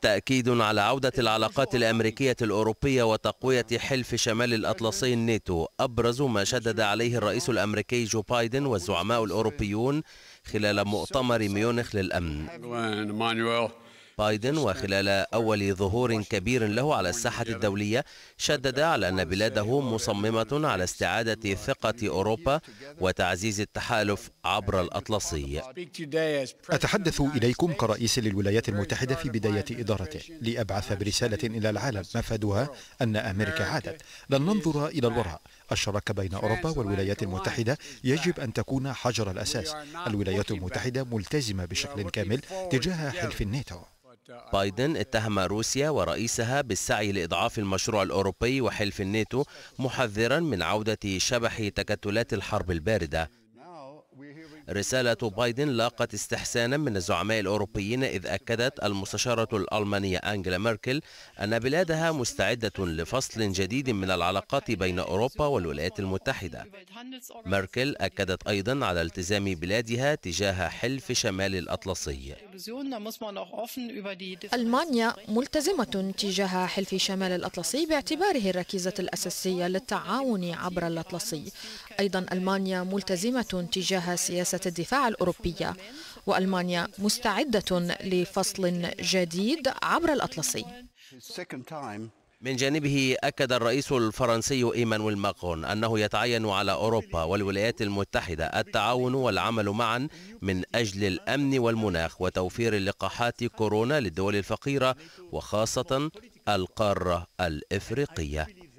تأكيد على عودة العلاقات الأمريكية الأوروبية وتقوية حلف شمال الأطلسي الناتو أبرز ما شدد عليه الرئيس الأمريكي جو بايدن والزعماء الأوروبيون خلال مؤتمر ميونخ للأمن بايدن وخلال أول ظهور كبير له على الساحة الدولية شدد على أن بلاده مصممة على استعادة ثقة أوروبا وتعزيز التحالف عبر الأطلسي أتحدث إليكم كرئيس للولايات المتحدة في بداية إدارته لأبعث برسالة إلى العالم مفادها أن أمريكا عادت لن ننظر إلى الوراء الشراكة بين أوروبا والولايات المتحدة يجب أن تكون حجر الأساس الولايات المتحدة ملتزمة بشكل كامل تجاه حلف الناتو بايدن اتهم روسيا ورئيسها بالسعي لإضعاف المشروع الأوروبي وحلف الناتو محذرا من عودة شبح تكتلات الحرب الباردة رسالة بايدن لاقت استحسانا من الزعماء الأوروبيين إذ أكدت المستشارة الألمانية أنجلا ميركل أن بلادها مستعدة لفصل جديد من العلاقات بين أوروبا والولايات المتحدة ميركل أكدت أيضا على التزام بلادها تجاه حلف شمال الأطلسي ألمانيا ملتزمة تجاه حلف شمال الأطلسي باعتباره الركيزة الأساسية للتعاون عبر الأطلسي أيضا ألمانيا ملتزمة تجاه سياسة الدفاع الأوروبية وألمانيا مستعدة لفصل جديد عبر الأطلسي من جانبه أكد الرئيس الفرنسي إيمانويل ماكرون أنه يتعين على أوروبا والولايات المتحدة التعاون والعمل معا من أجل الأمن والمناخ وتوفير لقاحات كورونا للدول الفقيرة وخاصة القارة الإفريقية